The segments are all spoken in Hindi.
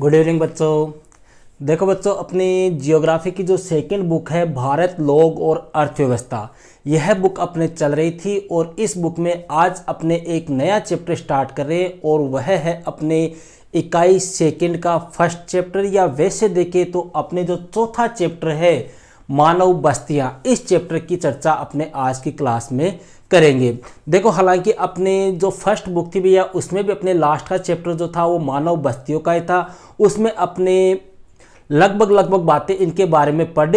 गुड इवनिंग बच्चों देखो बच्चों अपनी जियोग्राफी की जो सेकेंड बुक है भारत लोग और अर्थव्यवस्था यह बुक अपने चल रही थी और इस बुक में आज अपने एक नया चैप्टर स्टार्ट कर रहे हैं और वह है अपने इक्कीस सेकेंड का फर्स्ट चैप्टर या वैसे देखें तो अपने जो चौथा चैप्टर है मानव बस्तियां इस चैप्टर की चर्चा अपने आज की क्लास में करेंगे देखो हालांकि अपने जो फर्स्ट बुक थी भैया उसमें भी अपने लास्ट का चैप्टर जो था वो मानव बस्तियों का ही था उसमें अपने लगभग लगभग बातें इनके बारे में पढ़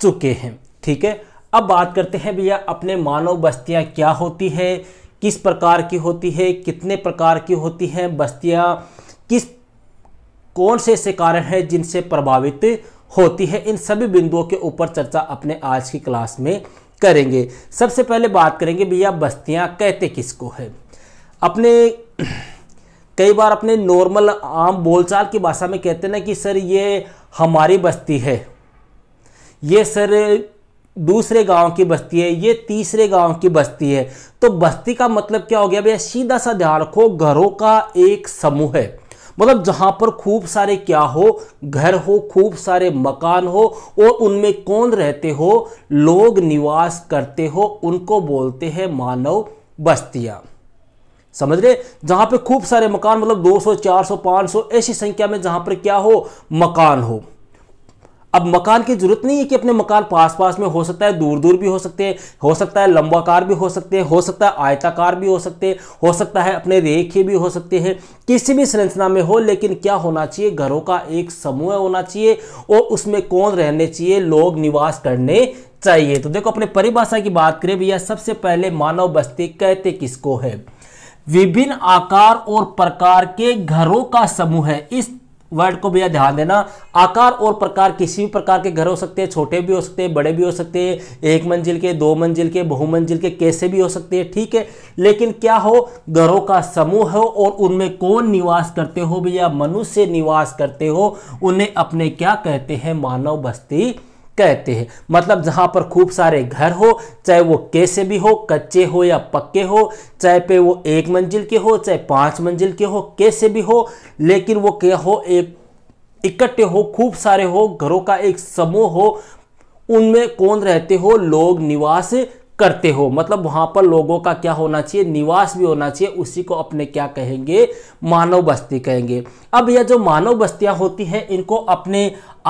चुके हैं ठीक है अब बात करते हैं भैया अपने मानव बस्तियाँ क्या होती है किस प्रकार की होती है कितने प्रकार की होती हैं बस्तियाँ किस कौन से ऐसे कारण हैं जिनसे प्रभावित होती है इन सभी बिंदुओं के ऊपर चर्चा अपने आज की क्लास में करेंगे सबसे पहले बात करेंगे भैया बस्तियाँ कहते किसको है अपने कई बार अपने नॉर्मल आम बोलचाल की भाषा में कहते हैं ना कि सर ये हमारी बस्ती है ये सर दूसरे गांव की बस्ती है ये तीसरे गांव की बस्ती है तो बस्ती का मतलब क्या हो गया भैया सीधा सा ध्यान रखो घरों का एक समूह है मतलब जहां पर खूब सारे क्या हो घर हो खूब सारे मकान हो और उनमें कौन रहते हो लोग निवास करते हो उनको बोलते हैं मानव बस्तियां समझ रहे जहां पे खूब सारे मकान मतलब 200, 400, 500 ऐसी संख्या में जहां पर क्या हो मकान हो अब मकान की जरूरत नहीं है कि अपने मकान पास पास में हो सकता है दूर दूर भी हो सकते हैं हो सकता है लंबाकार भी हो सकते हैं हो सकता है आयताकार भी हो सकते हैं हो सकता है अपने रेखे भी हो सकते हैं किसी भी संरचना में हो लेकिन क्या होना चाहिए घरों का एक समूह होना चाहिए और उसमें कौन रहने चाहिए लोग निवास करने चाहिए तो देखो अपने परिभाषा की बात करें भैया सबसे पहले मानव बस्ती कहते किसको है विभिन्न आकार और प्रकार के घरों का समूह है इस वर्ड को भैया ध्यान देना आकार और प्रकार किसी भी प्रकार के घर हो सकते हैं छोटे भी हो सकते हैं बड़े भी हो सकते हैं एक मंजिल के दो मंजिल के बहुमंजिल के कैसे भी हो सकते हैं ठीक है लेकिन क्या हो घरों का समूह हो और उनमें कौन निवास करते हो भैया मनुष्य निवास करते हो उन्हें अपने क्या कहते हैं मानव बस्ती कहते हैं मतलब जहाँ पर खूब सारे घर हो चाहे वो कैसे भी हो कच्चे हो या पक्के हो चाहे पे वो एक मंजिल के हो चाहे पाँच मंजिल के हो कैसे भी हो लेकिन वो क्या हो एक इकट्ठे हो खूब सारे हो घरों का एक समूह हो उनमें कौन रहते हो लोग निवास करते हो मतलब वहां पर लोगों का क्या होना चाहिए निवास भी होना चाहिए उसी को अपने क्या कहेंगे मानव बस्ती कहेंगे अब यह जो मानव बस्तियाँ होती हैं इनको अपने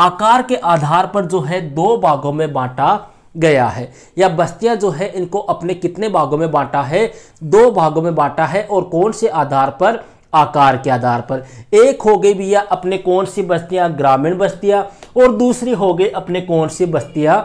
आकार के आधार पर जो है दो भागों में बांटा गया है या बस्तियां जो है इनको अपने कितने भागों में बांटा है दो भागों में बांटा है और कौन से आधार पर आकार के आधार पर एक हो गई भैया अपने कौन सी बस्तियां ग्रामीण बस्तियां और दूसरी हो गई अपने कौन सी बस्तियां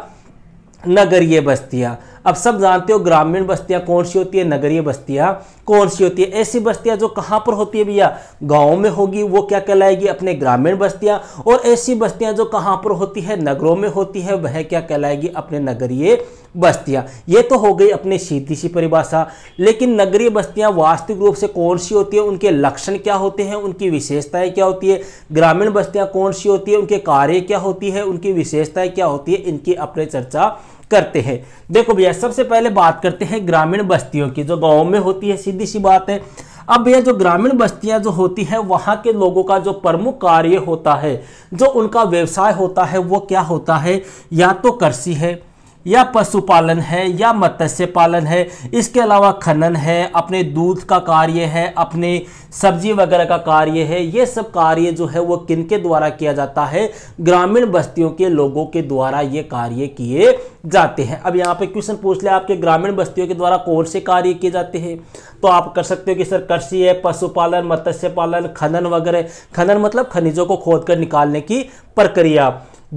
नगरीय बस्तियां अब सब जानते हो ग्रामीण बस्तियाँ कौन सी होती है नगरीय बस्तियाँ कौन सी होती है ऐसी बस्तियाँ जो कहाँ पर होती है भैया गाँव में होगी वो क्या कहलाएगी अपने ग्रामीण बस्तियाँ और ऐसी बस्तियाँ जो कहाँ पर होती है नगरों में होती है वह क्या कहलाएगी अपने नगरीय बस्तियाँ ये तो हो गई अपने सीधी सी परिभाषा लेकिन नगरीय बस्तियाँ वास्तविक रूप से कौन सी होती है उनके लक्षण क्या होते हैं उनकी विशेषताएं क्या होती है ग्रामीण बस्तियाँ कौन सी होती है उनके कार्य क्या होती है उनकी विशेषताएं क्या होती है इनकी अपने चर्चा करते हैं देखो भैया सबसे पहले बात करते हैं ग्रामीण बस्तियों की जो गाँव में होती है सीधी सी बात है अब भैया जो ग्रामीण बस्तियां जो होती है वहां के लोगों का जो प्रमुख कार्य होता है जो उनका व्यवसाय होता है वो क्या होता है या तो कृषि है या पशुपालन है या मत्स्य पालन है इसके अलावा खनन है अपने दूध का कार्य है अपने सब्जी वगैरह का कार्य है ये सब कार्य जो है वो किन के द्वारा किया जाता है ग्रामीण बस्तियों के लोगों के द्वारा ये कार्य किए जाते हैं अब यहाँ पे क्वेश्चन पूछ लिया आपके ग्रामीण बस्तियों के द्वारा कौन से कार्य किए जाते हैं तो आप कर सकते हो कि सर कृषि है पशुपालन मत्स्य पालन खनन वगैरह खनन मतलब खनिजों को खोद कर निकालने की प्रक्रिया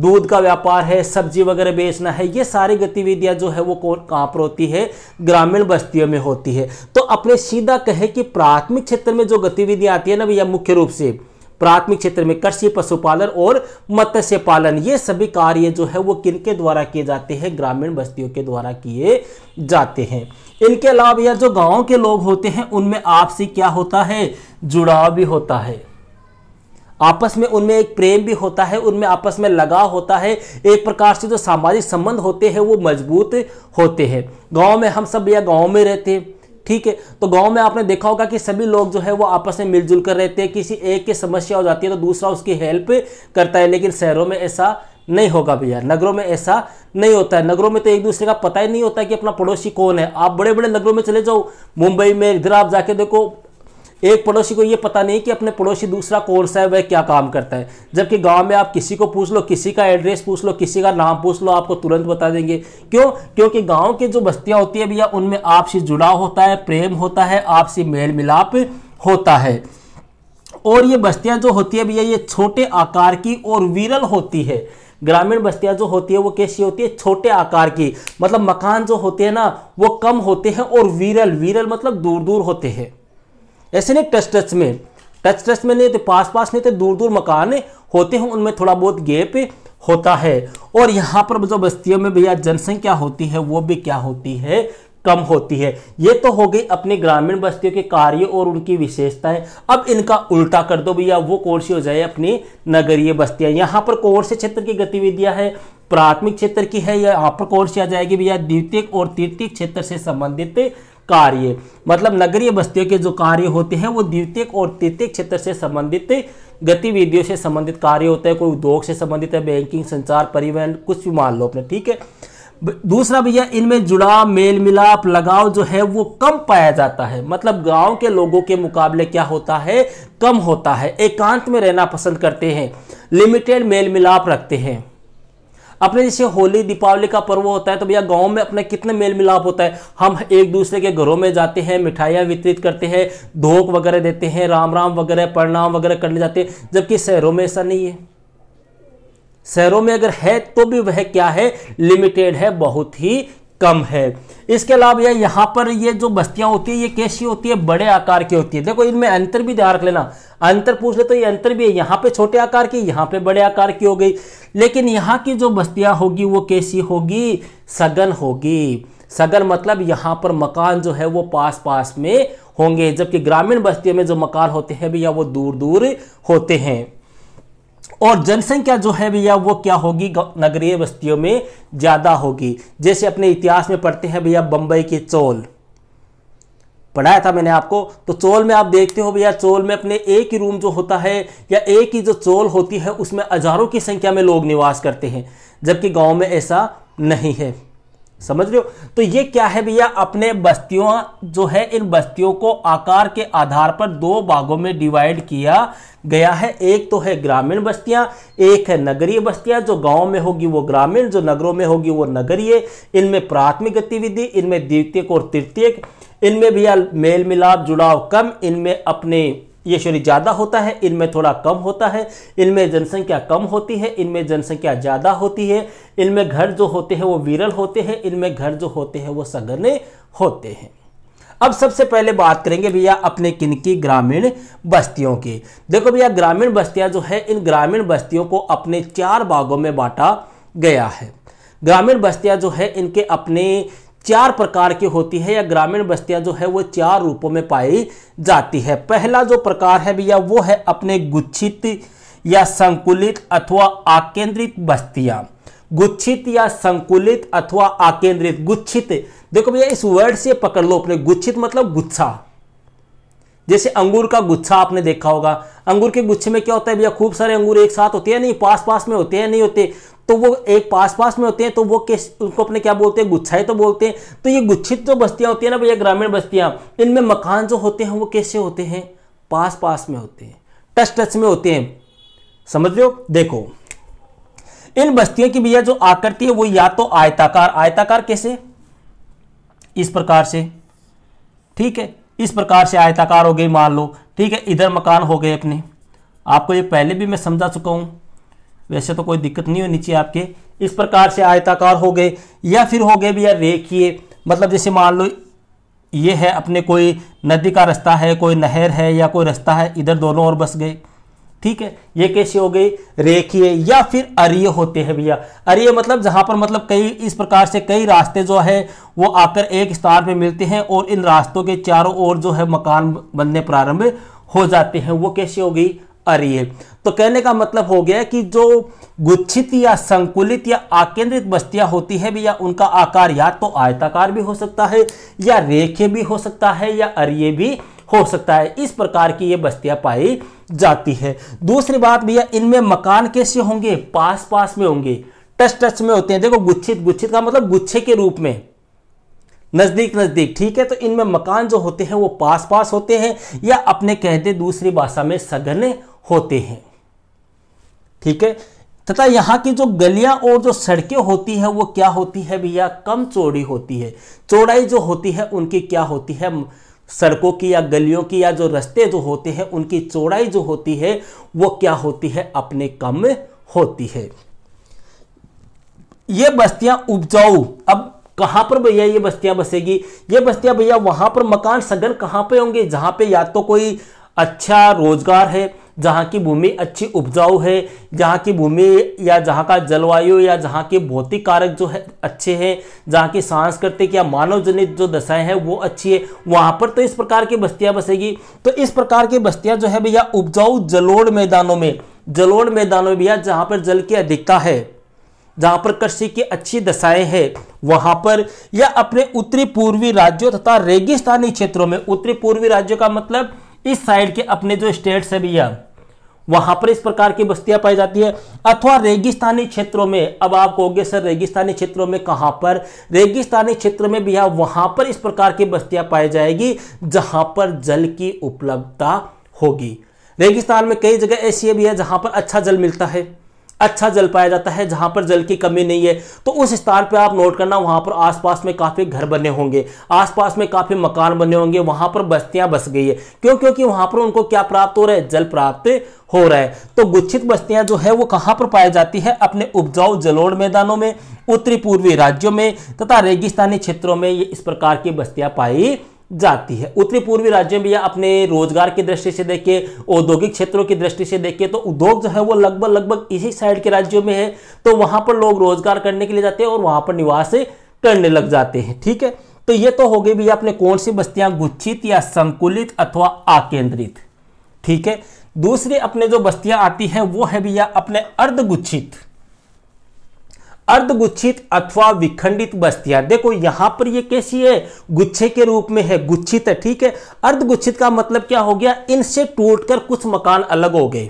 दूध का व्यापार है सब्जी वगैरह बेचना है ये सारी गतिविधियां जो है वो कौन कहाँ पर होती है ग्रामीण बस्तियों में होती है तो अपने सीधा कहे कि प्राथमिक क्षेत्र में जो गतिविधियां आती है ना भैया मुख्य रूप से प्राथमिक क्षेत्र में कृषि पशुपालन और मत्स्य पालन ये सभी कार्य जो है वो किन के द्वारा किए जाते हैं ग्रामीण बस्तियों के द्वारा किए जाते हैं इनके अलावा भैया जो गाँव के लोग होते हैं उनमें आपसी क्या होता है जुड़ाव भी होता है आपस में उनमें एक प्रेम भी होता है उनमें आपस में लगाव होता है एक प्रकार से जो सामाजिक संबंध होते हैं वो मजबूत होते हैं गांव में हम सब या गांव में रहते हैं ठीक है तो गांव में आपने देखा होगा कि सभी लोग जो है वो आपस में मिलजुल कर रहते हैं किसी एक की समस्या हो जाती है तो दूसरा उसकी हेल्प करता है लेकिन शहरों में ऐसा नहीं होगा भैया नगरों में ऐसा नहीं होता है नगरों में तो एक दूसरे का पता ही नहीं होता कि अपना पड़ोसी कौन है आप बड़े बड़े नगरों में चले जाओ मुंबई में इधर आप जाके देखो एक पड़ोसी को ये पता नहीं कि अपने पड़ोसी दूसरा कौन सा है वह क्या काम करता है जबकि गांव में आप किसी को पूछ लो किसी का एड्रेस पूछ लो किसी का नाम पूछ लो आपको तुरंत बता देंगे क्यों क्योंकि गांव की जो बस्तियां होती है भैया उनमें आपसी जुड़ाव होता है प्रेम होता है आपसी मेल मिलाप होता है और ये बस्तियाँ जो होती है भैया ये छोटे आकार की और विरल होती है ग्रामीण बस्तियाँ जो होती है वो कैसी होती है छोटे आकार की मतलब मकान जो होते हैं ना वो कम होते हैं और विरल विरल मतलब दूर दूर होते हैं ऐसे नहीं टच टच में टच टच में नहीं तो पास पास नहीं तो दूर दूर मकान होते हैं उनमें थोड़ा बहुत गैप होता है और यहाँ पर जो बस्तियों में भैया जनसंख्या होती है वो भी क्या होती है कम होती है ये तो हो गई अपने ग्रामीण बस्तियों के कार्य और उनकी विशेषताएं अब इनका उल्टा कर दो भैया वो कौन सी हो जाए अपनी नगरीय बस्तियां यहाँ पर कौन से क्षेत्र की गतिविधियां हैं प्राथमिक क्षेत्र की है या यहाँ पर कौन सी आ जाएगी भैया द्वितीय और तृतीय क्षेत्र से संबंधित कार्य मतलब नगरीय बस्तियों के जो कार्य होते हैं वो द्वितीय और तृतीय क्षेत्र से संबंधित गतिविधियों से संबंधित कार्य होते हैं कोई उद्योग से संबंधित है बैंकिंग संचार परिवहन कुछ भी मान लो अपने ठीक है दूसरा भैया इनमें जुड़ाव मेल मिलाप लगाव जो है वो कम पाया जाता है मतलब गांव के लोगों के मुकाबले क्या होता है कम होता है एकांत में रहना पसंद करते हैं लिमिटेड मेल मिलाप रखते हैं अपने जैसे होली दीपावली का पर्व होता है तो भैया गांव में अपने कितने मेल मिलाप होता है हम एक दूसरे के घरों में जाते हैं मिठाइयाँ वितरित करते हैं धोख वगैरह देते हैं राम राम वगैरह प्रणाम वगैरह करने जाते हैं जबकि शहरों में ऐसा नहीं है शहरों में अगर है तो भी वह क्या है लिमिटेड है बहुत ही कम है इसके अलावा यह यहाँ पर ये जो बस्तियाँ होती है ये कैसी होती है बड़े आकार की होती है देखो इनमें अंतर भी ध्यान रख लेना अंतर पूछ ले तो ये अंतर भी है यहाँ पे छोटे आकार की यहाँ पे बड़े आकार की हो गई लेकिन यहाँ की जो बस्तियाँ होगी वो कैसी होगी सघन होगी सघन मतलब यहाँ पर मकान जो है वो पास पास में होंगे जबकि ग्रामीण बस्तियों में जो मकान होते हैं भैया वो दूर दूर होते हैं और जनसंख्या जो है भैया वो क्या होगी नगरीय बस्तियों में ज़्यादा होगी जैसे अपने इतिहास में पढ़ते हैं भैया बंबई के चोल पढ़ाया था मैंने आपको तो चोल में आप देखते हो भैया चोल में अपने एक ही रूम जो होता है या एक ही जो चोल होती है उसमें हजारों की संख्या में लोग निवास करते हैं जबकि गांव में ऐसा नहीं है समझ रहे हो तो ये क्या है भैया अपने बस्तियों जो है इन बस्तियों को आकार के आधार पर दो भागों में डिवाइड किया गया है एक तो है ग्रामीण बस्तियां एक है नगरीय बस्तियां जो गांव में होगी वो ग्रामीण जो नगरों में होगी वो नगरीय इनमें प्राथमिक गतिविधि इनमें द्वितीय और तृतीय इनमें भैया मेल मिलाप जुड़ाव कम इनमें अपने ये शरीर ज़्यादा होता है इनमें थोड़ा कम होता है इनमें जनसंख्या कम होती है इनमें जनसंख्या ज़्यादा होती है इनमें घर जो होते हैं वो विरल होते हैं इनमें घर जो होते हैं वो सघने होते हैं अब सबसे पहले बात करेंगे भैया अपने किन की ग्रामीण बस्तियों की देखो भैया ग्रामीण बस्तियां जो है इन ग्रामीण बस्तियों को अपने चार भागों में बांटा गया है ग्रामीण बस्तियां जो है इनके अपने चार प्रकार की होती है या ग्रामीण बस्तियां जो है वो चार रूपों में पाई जाती है पहला जो प्रकार है भैया वो है अपने गुच्छित या संकुलित अथवा आकेंद्रित बस्तियां गुच्छित या संकुलित अथवा आकेंद्रित गुच्छित देखो भैया इस वर्ड से पकड़ लो अपने गुच्छित मतलब गुच्छा जैसे अंगूर का गुच्छा आपने देखा होगा अंगूर के गुच्छे में क्या होता है भैया खूब सारे अंगूर एक साथ होते हैं नहीं पास पास में होते हैं नहीं होते तो वो एक पास पास में होते हैं तो वो किस उनको अपने क्या बोलते हैं गुच्छाए तो बोलते हैं तो ये गुच्छित जो बस्तियां होती है ना भैया ग्रामीण बस्तियां इनमें मकान जो होते हैं वो कैसे होते हैं पास पास में होते हैं टच टच में होते हैं समझ लो देखो इन बस्तियों की भैया जो आकृति है वो या तो आयताकार आयताकार कैसे इस प्रकार से ठीक है इस प्रकार से आयताकार हो गई मान लो ठीक है इधर मकान हो गए अपने आपको ये पहले भी मैं समझा चुका हूँ वैसे तो कोई दिक्कत नहीं हो नीचे आपके इस प्रकार से आयताकार हो गए या फिर हो गए भी या रेखीय मतलब जैसे मान लो ये है अपने कोई नदी का रास्ता है कोई नहर है या कोई रास्ता है इधर दोनों और बस गए ठीक है ये कैसे हो गई रेखीय या फिर अरिय होते हैं भैया अरिय मतलब जहां पर मतलब कई इस प्रकार से कई रास्ते जो है वो आकर एक स्थान पे मिलते हैं और इन रास्तों के चारों ओर जो है मकान बनने प्रारंभ हो जाते हैं वो कैसे हो गई अरिय तो कहने का मतलब हो गया कि जो गुच्छित या संकुलित या आकेंद्रित बस्तियां होती है भैया उनका आकार या तो आयताकार भी हो सकता है या रेखे भी हो सकता है या अरिय भी हो सकता है इस प्रकार की ये बस्तियां पाई जाती है दूसरी बात भैया इनमें मकान कैसे होंगे पास पास में होंगे टच टच में होते हैं देखो गुच्छित गुच्छित का मतलब गुच्छे के रूप में नज़दीक नज़दीक ठीक है तो इनमें मकान जो होते हैं वो पास पास होते हैं या अपने कहते दूसरी भाषा में सघन होते हैं ठीक है तथा यहाँ की जो गलियां और जो सड़कें होती है वो क्या होती है भैया कम चौड़ी होती है चौड़ाई जो होती है उनकी क्या होती है सड़कों की या गलियों की या जो रास्ते जो होते हैं उनकी चौड़ाई जो होती है वो क्या होती है अपने कम होती है ये बस्तियां उपजाऊ अब कहां पर भैया ये बस्तियां बसेगी ये बस्तियां भैया वहां पर मकान सघन कहां पे होंगे जहां पे या तो कोई अच्छा रोजगार है जहाँ की भूमि अच्छी उपजाऊ है जहाँ की भूमि या जहाँ का जलवायु या जहाँ के भौतिक कारक जो है अच्छे हैं जहाँ की सांस्कृतिक या मानव जनित जो दशाएं हैं वो अच्छी है वहाँ पर तो इस प्रकार की बस्तियाँ बसेगी तो इस प्रकार की बस्तियाँ जो है भैया उपजाऊ जलोड़ मैदानों में जलोड़ मैदानों में भैया जहाँ पर जल की अधिकता है जहाँ पर कृषि की अच्छी दशाएं हैं वहाँ पर या अपने उत्तरी पूर्वी राज्यों तथा रेगिस्तानी क्षेत्रों में उत्तरी पूर्वी राज्यों का मतलब इस साइड के अपने जो स्टेट्स है भैया वहां पर इस प्रकार की बस्तियां पाई जाती है अथवा रेगिस्तानी क्षेत्रों में अब आप कहोगे सर रेगिस्तानी क्षेत्रों में कहां पर रेगिस्तानी क्षेत्र में भी वहां पर इस प्रकार की बस्तियां पाई जाएगी जहां पर जल की उपलब्धता होगी रेगिस्तान में कई जगह ऐसी भी है जहां पर अच्छा जल मिलता है अच्छा जल पाया जाता है जहां पर जल की कमी नहीं है तो उस स्थान पर आप नोट करना वहां पर आसपास में काफी घर बने होंगे आसपास में काफी मकान बने होंगे वहां पर बस्तियां बस गई है क्यों क्योंकि वहां पर उनको क्या प्राप्त हो रहा है जल प्राप्त हो रहा है तो गुच्छित बस्तियां जो है वो कहां पर पाई जाती है अपने उपजाऊ जलोड़ मैदानों में उत्तरी पूर्वी राज्यों में तथा रेगिस्तानी क्षेत्रों में ये इस प्रकार की बस्तियां पाई जाती है उत्तरी पूर्वी राज्यों में या अपने रोजगार की दृष्टि से देखिए औद्योगिक क्षेत्रों की दृष्टि से देखिए तो उद्योग जो है वो लगभग लगभग इसी साइड के राज्यों में है तो वहां पर लोग रोजगार करने के लिए जाते हैं और वहां पर निवास करने लग जाते हैं ठीक है तो ये तो हो गई भैया अपने कौन सी बस्तियां गुच्छित या संकुलित अथवा आकेंद्रित ठीक है दूसरी अपने जो बस्तियां आती हैं वो है भैया अपने अर्धगुच्छित अर्धगुच्छित अथवा विखंडित बस्तियां देखो यहां पर ये कैसी है गुच्छे के रूप में है गुच्छित है ठीक है अर्धगुच्छित का मतलब क्या हो गया इनसे टूटकर कुछ मकान अलग हो गए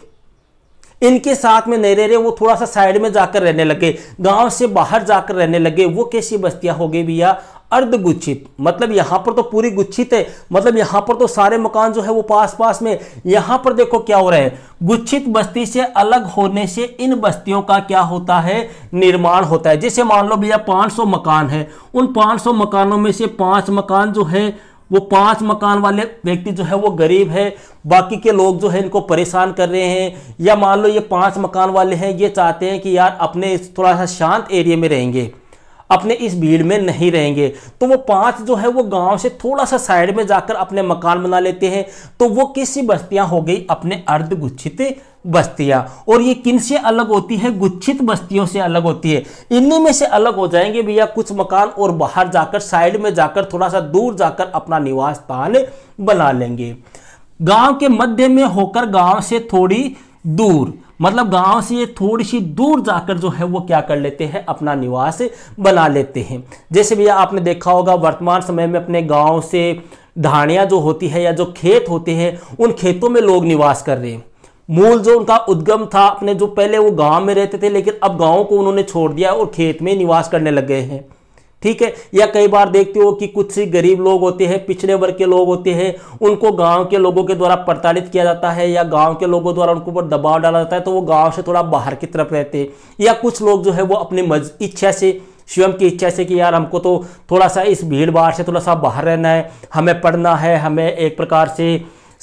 इनके साथ में नहीं रह रहे वो थोड़ा सा साइड में जाकर रहने लगे गांव से बाहर जाकर रहने लगे वो कैसी बस्तियां हो गई भैया अर्धगुच्छित मतलब यहां पर तो पूरी गुच्छित है मतलब यहां पर तो सारे मकान जो है वो पास पास में यहां पर देखो क्या हो रहा है गुच्छित बस्ती से अलग होने से इन बस्तियों का क्या होता है निर्माण होता है जैसे मान लो भैया 500 मकान है उन 500 मकानों में से पांच मकान जो है वो पांच मकान वाले व्यक्ति जो है वो गरीब है बाकी के लोग जो है इनको परेशान कर रहे हैं या मान लो ये पांच मकान वाले हैं ये चाहते हैं कि यार अपने थोड़ा सा शांत एरिया में रहेंगे अपने इस भीड़ में नहीं रहेंगे तो वो पांच जो है वो गांव से थोड़ा सा साइड में जाकर अपने मकान बना लेते हैं तो वो किसी बस्तियां हो गई अपने अर्धगुच्छित बस्तियां और ये किन से अलग होती है गुच्छित बस्तियों से अलग होती है इन्हीं में से अलग हो जाएंगे भैया कुछ मकान और बाहर जाकर साइड में जाकर थोड़ा सा दूर जाकर अपना निवास स्थान बना लेंगे गांव के मध्य में होकर गांव से थोड़ी दूर मतलब गांव से थोड़ी सी दूर जाकर जो है वो क्या कर लेते हैं अपना निवास बना लेते हैं जैसे भैया आपने देखा होगा वर्तमान समय में अपने गाँव से धाणियाँ जो होती है या जो खेत होते हैं उन खेतों में लोग निवास कर रहे हैं मूल जो उनका उद्गम था अपने जो पहले वो गांव में रहते थे लेकिन अब गांव को उन्होंने छोड़ दिया और खेत में निवास करने लग गए हैं ठीक है या कई बार देखते हो कि कुछ ही गरीब लोग होते हैं पिछड़े वर्ग के लोग होते हैं उनको गांव के लोगों के द्वारा प्रताड़ित किया जाता है या गांव के लोगों द्वारा उनके ऊपर दबाव डाला जाता है तो वो गांव से थोड़ा बाहर की तरफ रहते हैं या कुछ लोग जो है वो अपनी मज इच्छा से स्वयं की इच्छा से कि यार हमको तो थोड़ा सा इस भीड़ भाड़ से थोड़ा सा बाहर रहना है हमें पढ़ना है हमें एक प्रकार से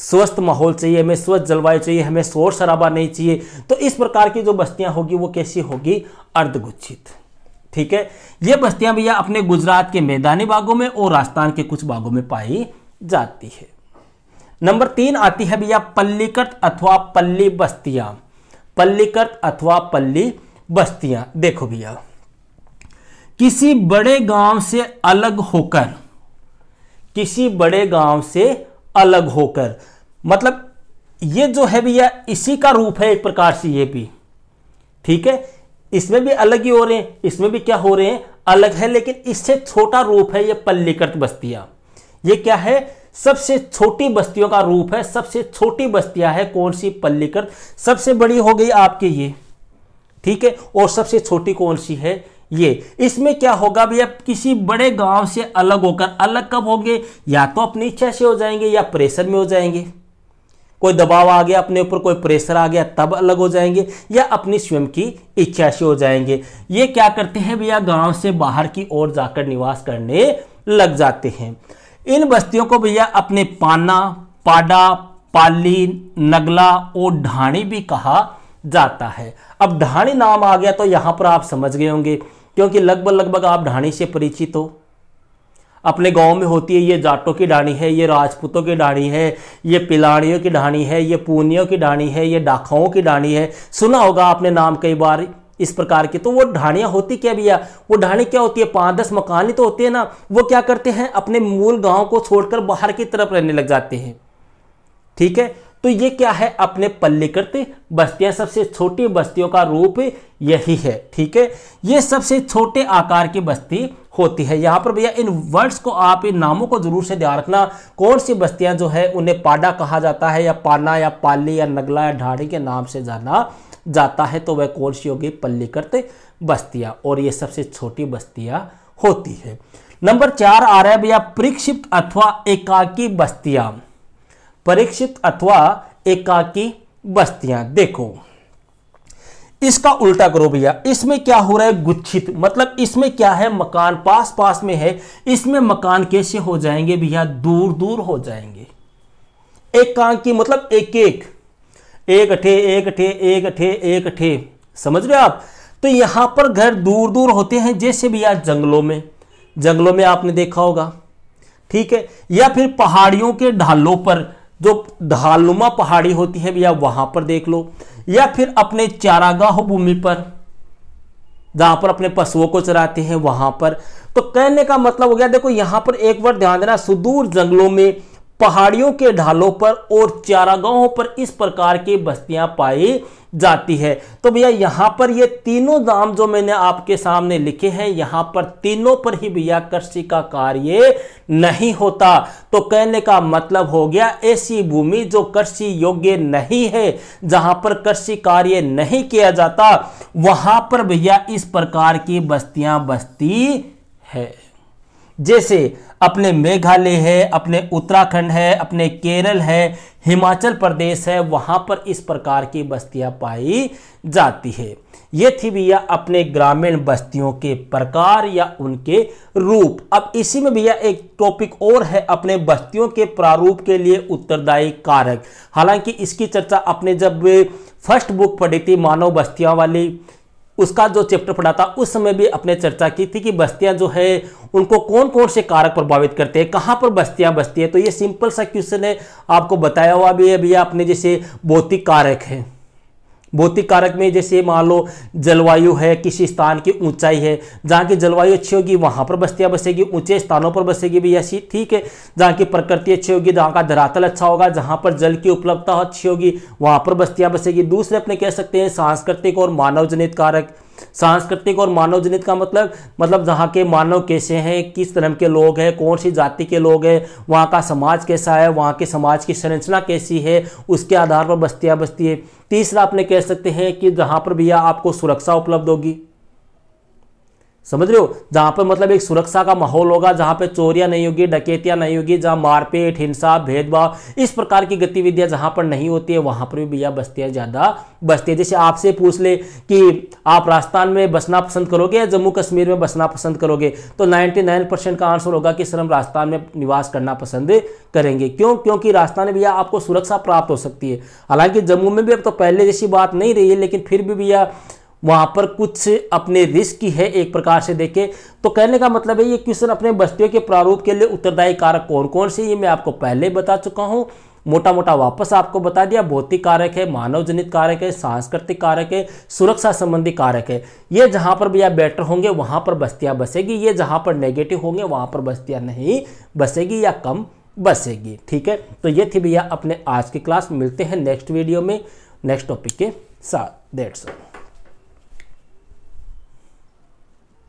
स्वस्थ माहौल चाहिए हमें स्वस्थ जलवायु चाहिए हमें शोर शराबा नहीं चाहिए तो इस प्रकार की जो बस्तियाँ होगी वो कैसी होगी अर्धगुच्छित ठीक है ये बस्तियां भैया अपने गुजरात के मैदानी भागों में और राजस्थान के कुछ भागों में पाई जाती है नंबर तीन आती है भैया पल्लीकृत अथवा पल्ली बस्तियां पल्लीकृत अथवा पल्ली बस्तियां देखो भैया किसी बड़े गांव से अलग होकर किसी बड़े गांव से अलग होकर मतलब ये जो है भैया इसी का रूप है एक प्रकार से ये भी ठीक है इसमें भी अलग ही हो रहे हैं इसमें भी क्या हो रहे हैं अलग है लेकिन इससे छोटा रूप है ये पल्लीकृत बस्तियां ये क्या है सबसे छोटी बस्तियों का रूप है सबसे छोटी बस्तियां है कौन सी पल्लीकृत सबसे बड़ी हो गई आपकी ये ठीक है और सबसे छोटी कौन सी है ये इसमें क्या होगा भैया किसी बड़े गांव से अलग होकर अलग कब होंगे या तो अपनी इच्छा से हो जाएंगे या प्रेशर में हो जाएंगे कोई दबाव आ गया अपने ऊपर कोई प्रेशर आ गया तब अलग हो जाएंगे या अपनी स्वयं की इच्छा से हो जाएंगे ये क्या करते हैं भैया गांव से बाहर की ओर जाकर निवास करने लग जाते हैं इन बस्तियों को भैया अपने पाना पाडा पाली नगला और ढाणी भी कहा जाता है अब ढाणी नाम आ गया तो यहाँ पर आप समझ गए होंगे क्योंकि लगभग लगभग आप ढाणी से परिचित हो अपने गांव में होती है ये जाटों की डाणी है ये राजपूतों की डाणी है ये पिलाड़ियों की ढाणी है ये पूनियों की डाणी है ये डाखाओं की डाणी है सुना होगा आपने नाम कई बार इस प्रकार की तो वो ढाणियाँ होती क्या भैया वो ढाणी क्या होती है पाँच दस मकान ही तो होते हैं ना वो क्या करते हैं अपने मूल गाँव को छोड़कर बाहर की तरफ रहने लग जाते हैं ठीक है तो ये क्या है अपने पल्लीकृत बस्तियां सबसे छोटी बस्तियों का रूप यही है ठीक है ये सबसे छोटे आकार की बस्ती होती है यहां पर भैया इन वर्ड्स को आप इन नामों को जरूर से ध्यान रखना कौन सी बस्तियां जो है उन्हें पाडा कहा जाता है या पाना या पाली या नगला या ढाड़ी के नाम से जाना जाता है तो वह कौन सी होगी पल्लीकृत बस्तियां और ये सबसे छोटी बस्तियां होती है नंबर चार आ रहा है भैया परीक्षित अथवा एकाकी बस्तियां परीक्षित अथवा एकाकी बस्तियां देखो इसका उल्टा करो भैया इसमें क्या हो रहा है गुच्छित मतलब इसमें क्या है मकान पास पास में है इसमें मकान कैसे हो जाएंगे भैया दूर दूर हो जाएंगे की मतलब एक एक एक अठे एक अठे एक अठे एक अठे समझ रहे आप तो यहां पर घर दूर दूर होते हैं जैसे भैया जंगलों में जंगलों में आपने देखा होगा ठीक है या फिर पहाड़ियों के ढालों पर जो ढालनुमा पहाड़ी होती है भैया वहां पर देख लो या फिर अपने चारागाह भूमि पर जहां पर अपने पशुओं को चराते हैं वहां पर तो कहने का मतलब हो गया देखो यहां पर एक बार ध्यान देना सुदूर जंगलों में पहाड़ियों के ढालों पर और चारागाहों पर इस प्रकार की बस्तियां पाई जाती है तो भैया यहाँ पर ये तीनों दाम जो मैंने आपके सामने लिखे हैं यहाँ पर तीनों पर ही भैया कृषि का कार्य नहीं होता तो कहने का मतलब हो गया ऐसी भूमि जो कृषि योग्य नहीं है जहाँ पर कृषि कार्य नहीं किया जाता वहाँ पर भैया इस प्रकार की बस्तियां बस्ती है जैसे अपने मेघालय है अपने उत्तराखंड है अपने केरल है हिमाचल प्रदेश है वहाँ पर इस प्रकार की बस्तियाँ पाई जाती है ये थी भैया अपने ग्रामीण बस्तियों के प्रकार या उनके रूप अब इसी में भैया एक टॉपिक और है अपने बस्तियों के प्रारूप के लिए उत्तरदायी कारक हालांकि इसकी चर्चा अपने जब फर्स्ट बुक पढ़ी थी मानव बस्तियाँ वाली उसका जो चैप्टर पढ़ा था उस समय भी अपने चर्चा की थी कि बस्तियां जो है उनको कौन कौन से कारक प्रभावित करते हैं कहाँ पर बस्तियां बस्ती है तो ये सिंपल सा क्वेश्चन है आपको बताया हुआ भी है भैया अपने जैसे भौतिक कारक है भौतिक कारक में जैसे मान लो जलवायु है किसी स्थान की ऊंचाई है जहाँ की जलवायु अच्छी होगी वहाँ पर बस्तियाँ बसेगी ऊंचे स्थानों पर बसेगी भी ऐसी ठीक है जहाँ की प्रकृति अच्छी होगी जहाँ का धरातल अच्छा होगा जहाँ पर जल की उपलब्धता अच्छी होगी वहाँ पर बस्तियाँ बसेगी दूसरे अपने कह सकते हैं सांस्कृतिक और मानव जनित कारक सांस्कृतिक और मानव जनित का मतलब मतलब जहाँ के मानव कैसे हैं किस धर्म के लोग हैं कौन सी जाति के लोग हैं वहाँ का समाज कैसा है वहाँ के समाज की संरचना कैसी है उसके आधार पर बस्तियाँ बस्ती है तीसरा आपने कह सकते हैं कि जहाँ पर भैया आपको सुरक्षा उपलब्ध होगी समझ रहे हो जहां पर मतलब एक सुरक्षा का माहौल होगा जहां पर चोरियां नहीं होगी डकैतियां नहीं होगी जहां मारपीट हिंसा भेदभाव इस प्रकार की गतिविधियां जहां पर नहीं होती है वहां पर भी भैया बस्तियां ज़्यादा बसती है जैसे आपसे पूछ ले कि आप राजस्थान में बसना पसंद करोगे या जम्मू कश्मीर में बसना पसंद करोगे तो नाइन्टी नाइन परसेंट का आंसर होगा कि सर हम राजस्थान में निवास करना पसंद करेंगे क्यों क्योंकि राजस्थान में भैया आपको सुरक्षा प्राप्त हो सकती है हालांकि जम्मू में भी अब तो पहले जैसी बात नहीं रही है लेकिन फिर भी भैया वहाँ पर कुछ अपने रिस्क की है एक प्रकार से देखें तो कहने का मतलब है ये क्वेश्चन अपने बस्तियों के प्रारूप के लिए उत्तरदायी कारक कौन कौन से ये मैं आपको पहले बता चुका हूँ मोटा मोटा वापस आपको बता दिया भौतिक कारक है मानव जनित कारक है सांस्कृतिक कारक है सुरक्षा संबंधी कारक है ये जहाँ पर भैया बेटर होंगे वहाँ पर बस्तियाँ बसेगी ये जहाँ पर नेगेटिव होंगे वहाँ पर बस्तियाँ नहीं बसेगी या कम बसेगी ठीक है तो ये थी भैया अपने आज की क्लास मिलते हैं नेक्स्ट वीडियो में नेक्स्ट टॉपिक के साथ सौ